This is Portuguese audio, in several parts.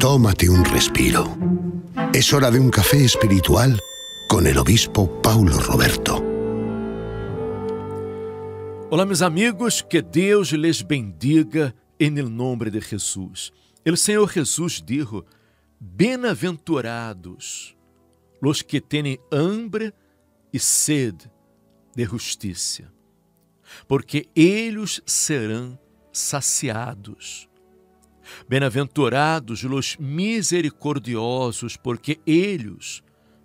Tómate un respiro. Es hora de un café espiritual con el obispo Paulo Roberto. Olá, meus amigos, que Deus lhes bendiga em nome de Jesus. O Senhor Jesus disse: Bem-aventurados os que têm hambre e sede de justiça, porque eles serão saciados. Bem-aventurados os misericordiosos, porque eles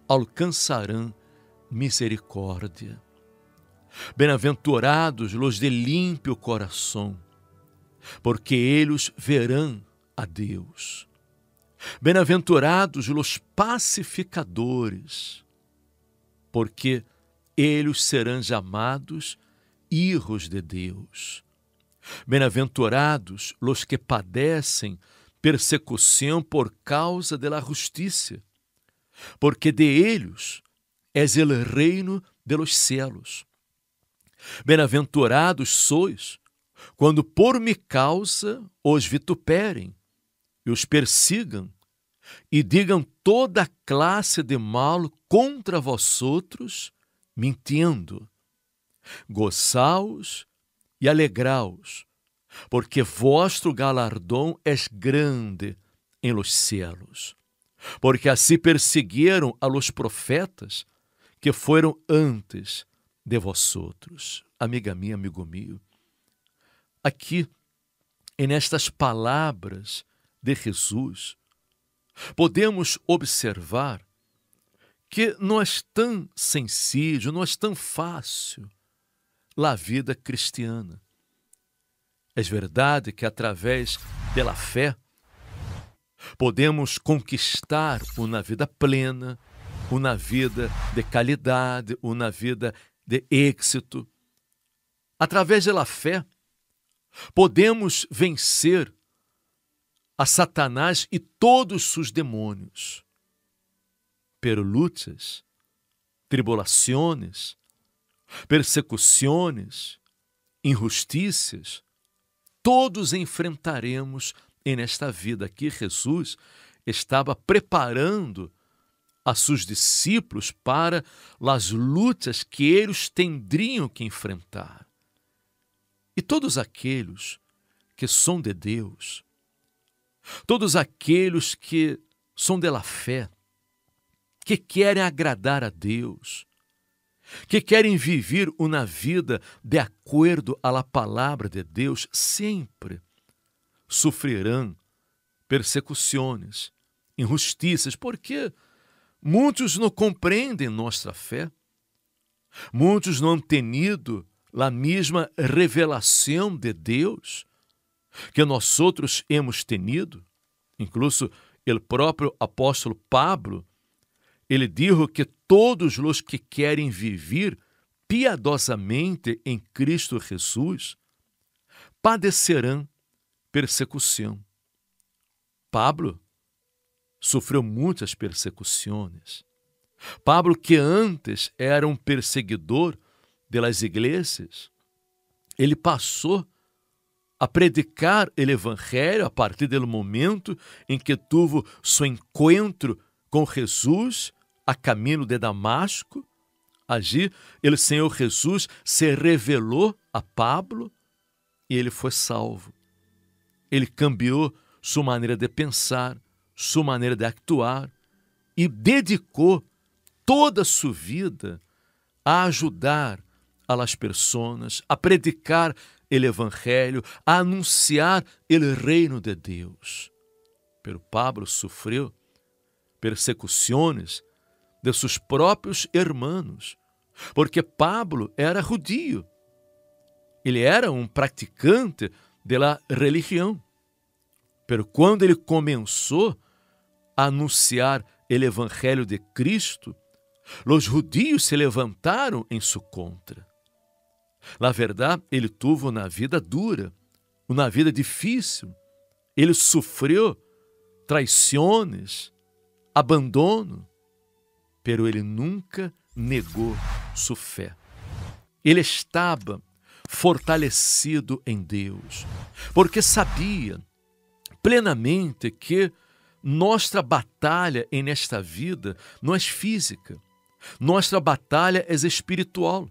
alcançarão misericórdia. Bem-aventurados os de limpo coração, porque eles verão a Deus. Bem-aventurados os pacificadores, porque eles serão chamados irros de Deus. Bem-aventurados los que padecem persecução por causa de la justicia, porque de ellos es el reino de los cielos. Bem-aventurados sois quando por mi causa os vituperem e os persigam e digam toda classe de mal contra vós outros, mentindo. Goçaos e alegraos, porque vosso galardão é grande em los cielos. Porque assim perseguiram a los profetas que foram antes de vós outros. Amiga minha, amigo meu, aqui, em estas palavras de Jesus, podemos observar que não é tão sensível não é tão fácil la vida cristiana. É verdade que através pela fé podemos conquistar uma vida plena, uma vida de qualidade, uma vida de êxito. Através da fé, podemos vencer a Satanás e todos os demônios. Pero lutas, tribulações, persecuções, injustiças, todos enfrentaremos em nesta vida que Jesus estava preparando a seus discípulos para as lutas que eles tendriam que enfrentar. E todos aqueles que são de Deus, todos aqueles que são de la fé, que querem agradar a Deus, que querem viver uma vida de acordo à palavra de Deus sempre sofrerão persecuções, injustiças, porque muitos não compreendem nossa fé, muitos não têm tido a mesma revelação de Deus que nós outros hemos tenido, incluso o próprio apóstolo Pablo, ele dijo que todos os que querem viver piadosamente em Cristo Jesus padecerão persecução. Pablo sofreu muitas persecuções. Pablo, que antes era um perseguidor das igrejas, ele passou a predicar o evangelho a partir do momento em que teve seu encontro com Jesus a caminho de Damasco, Agir, ele, Senhor Jesus, se revelou a Pablo e ele foi salvo. Ele cambiou sua maneira de pensar, sua maneira de actuar e dedicou toda a sua vida a ajudar as pessoas, a predicar o Evangelho, a anunciar o reino de Deus. Pero Pablo sofreu persecuções de seus próprios irmãos, porque Pablo era judio. Ele era um praticante da religião. Pero quando ele começou a anunciar o evangelho de Cristo, os judios se levantaram em sua contra. Na verdade, ele teve uma vida dura, uma vida difícil. Ele sofreu traições, abandono pero ele nunca negou sua fé. Ele estava fortalecido em Deus, porque sabia plenamente que nossa batalha em esta vida não é física, nossa batalha é espiritual,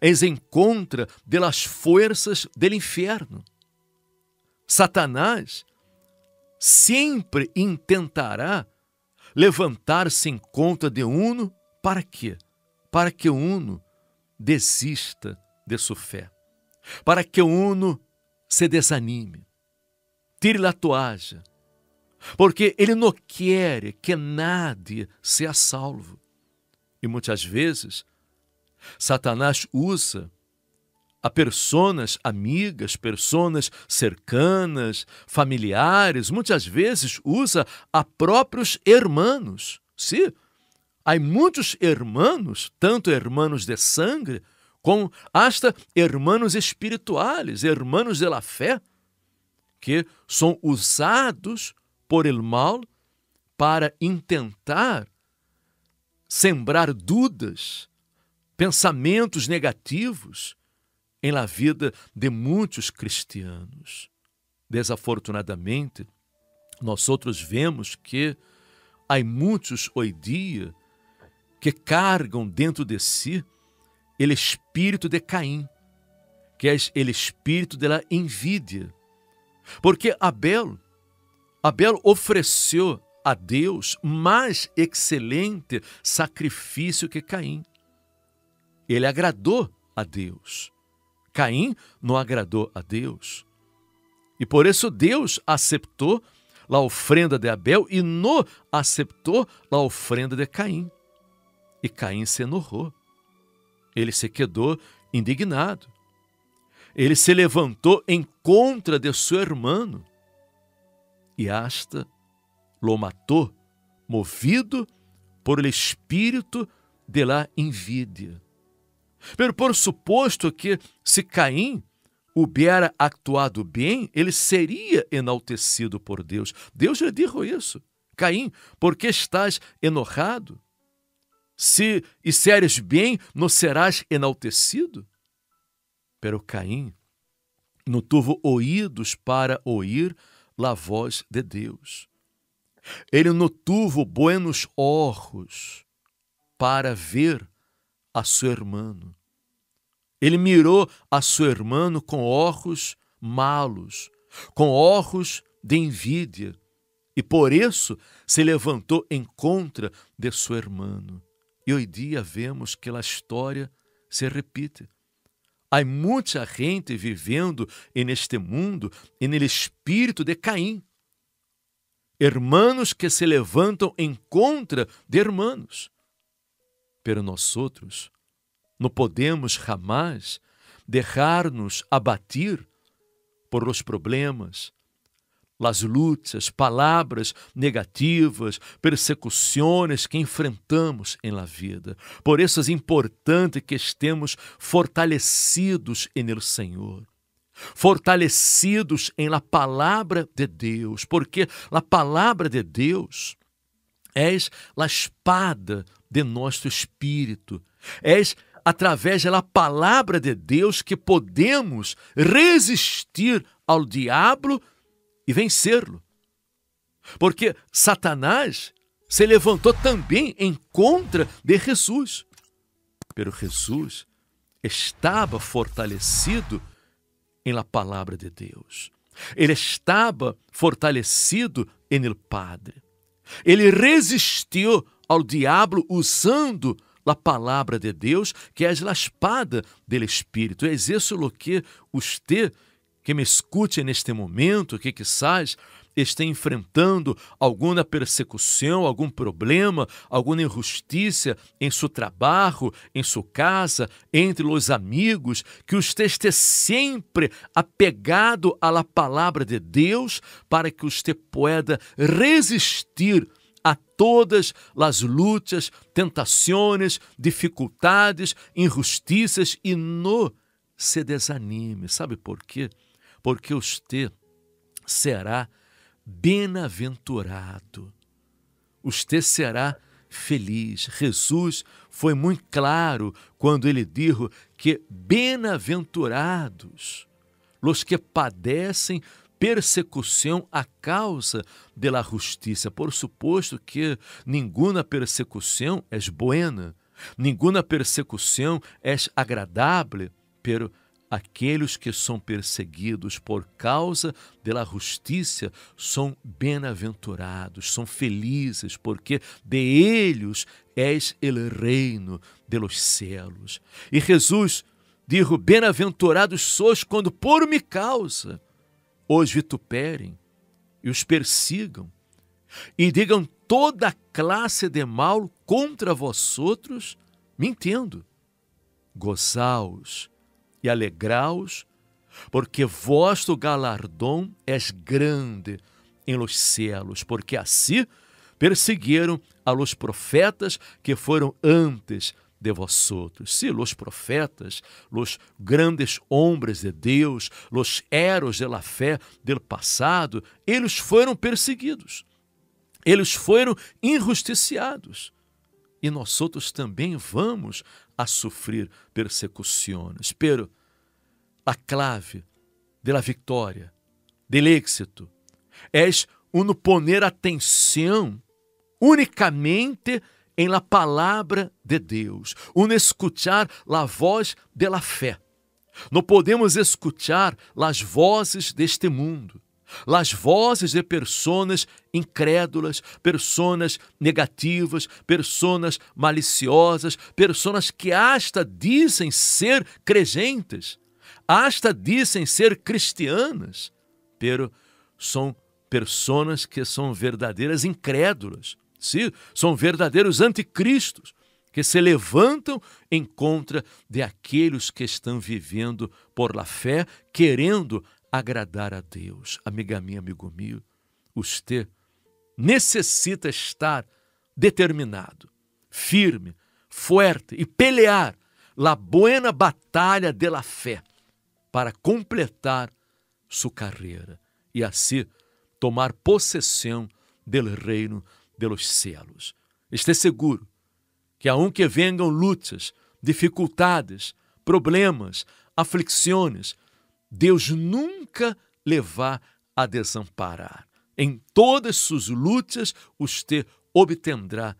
é em contra das forças do inferno. Satanás sempre intentará levantar-se em conta de uno, para quê? Para que o uno desista de sua fé, para que o uno se desanime, tire a toalha, porque ele não quer que nadie seja salvo. E muitas vezes, Satanás usa a pessoas, amigas, pessoas cercanas, familiares, muitas vezes usa a próprios hermanos. Sim, há muitos hermanos, tanto hermanos de sangue, como hasta hermanos espirituais, hermanos de la fé, que são usados por el mal para intentar sembrar dúvidas, pensamentos negativos, em la vida de muitos cristianos. Desafortunadamente, nós outros vemos que há muitos hoje dia que cargam dentro de si o espírito de Caim, que é o espírito da envidia. Porque Abel, Abel ofereceu a Deus mais excelente sacrifício que Caim. Ele agradou a Deus. Caim não agradou a Deus. E por isso Deus aceptou a ofrenda de Abel e não aceptou a ofrenda de Caim. E Caim se enorrou. Ele se quedou indignado. Ele se levantou em contra de seu irmão. E Asta lo matou, movido por espírito de la envidia. Primeiro, por suposto que se Caim hubiera actuado bem, ele seria enaltecido por Deus. Deus lhe disse isso. Caim, por que estás enojado? Se hicieres bem, não serás enaltecido? Pero Caim não tuvo ouídos para ouvir a voz de Deus. Ele não tuvo buenos olhos para ver a seu irmão. Ele mirou a seu irmão com olhos malos, com olhos de envidia, e por isso se levantou em contra de seu irmão. E hoje dia vemos que a história se repite. Há muita gente vivendo neste mundo e no espírito de Caim. Hermanos que se levantam em contra de hermanos pero nós outros. Não podemos jamais deixar-nos abatir por os problemas, las lutas, palavras negativas, persecuções que enfrentamos em la vida. Por isso é importante que estemos fortalecidos em el Senhor. Fortalecidos em la palavra de Deus, porque la palavra de Deus é a espada de nosso espírito. És através da palavra de Deus que podemos resistir ao diabo e vencê-lo. Porque Satanás se levantou também em contra de Jesus. Pero Jesus estava fortalecido em la palavra de Deus. Ele estava fortalecido em el Padre. Ele resistiu ao diabo usando a palavra de Deus, que é a espada do Espírito. É isso que você, que me escute neste momento, que quizás esteja enfrentando alguma persecução, algum problema, alguma injustiça em seu trabalho, em sua casa, entre os amigos, que você esteja sempre apegado à palavra de Deus para que você pueda resistir a todas as lutas, tentações, dificuldades, injustiças e não se desanime. Sabe por quê? Porque você será bem-aventurado. Você será feliz. Jesus foi muito claro quando ele disse que bem-aventurados os que padecem persecução a causa da justiça Por suposto que nenhuma persecução é buena, nenhuma persecução é agradável, pero aqueles que são perseguidos por causa da justiça são bem-aventurados, são felizes, porque de eles és o reino de los céus. E Jesus disse: Bem-aventurados sois quando por me causa os vituperem e os persigam, e digam toda classe de mal contra vós outros, mentindo. Gozaos e alegraos, porque vosso galardão é grande em los céus, porque assim perseguiram a los profetas que foram antes de vós outros. Se los profetas, los grandes homens de Deus, los héroes de la fé del passado, eles foram perseguidos. Eles foram injusticiados. E nós outros também vamos a sofrer persecuções. Pero a clave da vitória, del éxito, é uno poner atenção unicamente em la palavra de Deus, un escuchar la voz de la fé. Não podemos escuchar las vozes deste mundo, las vozes de pessoas incrédulas, pessoas negativas, pessoas maliciosas, pessoas que hasta dizem ser crentes, hasta dizem ser cristianas, pero são pessoas que são verdadeiras incrédulas, são verdadeiros anticristos que se levantam em contra de aqueles que estão vivendo por la fé, querendo agradar a Deus. Amiga minha, amigo meu, você necessita estar determinado, firme, forte e pelear la buena batalha de la fé para completar sua carreira e assim tomar possessão del reino pelos céus. cielos. É seguro que aunque venham lutas, dificuldades, problemas, aflições, Deus nunca levará a desamparar. Em todas suas lutas, você obtendrá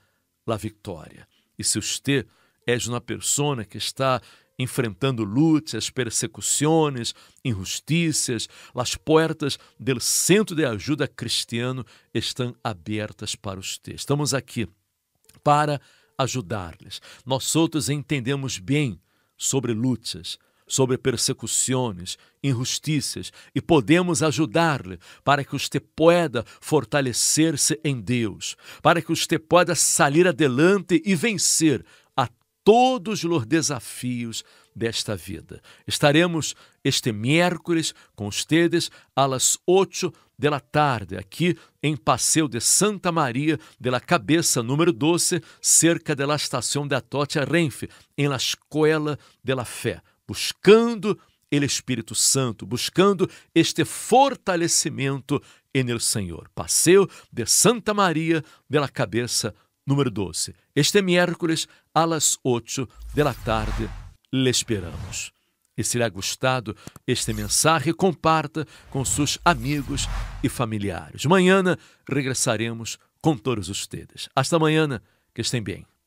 a vitória. E se você és uma pessoa que está enfrentando lutas, persecuções, injustiças, as portas do Centro de Ajuda Cristiano estão abertas para os teus. Estamos aqui para ajudar-lhes. Nós outros entendemos bem sobre lutas, sobre persecuções, injustiças e podemos ajudar-lhe para que você pueda fortalecer-se em Deus, para que você pueda sair adelante e vencer todos os desafios desta vida. Estaremos este miércoles com vocês às 8 da tarde, aqui em Passeio de Santa Maria de la Cabeça, número 12, cerca da estação da Tocha Renfe, em la Escola de la Fé, buscando o Espírito Santo, buscando este fortalecimento em el Senhor. Passeio de Santa Maria de la Cabeça, número número 12. Este miércoles, às 8 da tarde, Lhe esperamos. E se lhe é gostado este mensagem, comparta com seus amigos e familiares. Manhã regressaremos com todos teles. Hasta amanhã. que estem bem.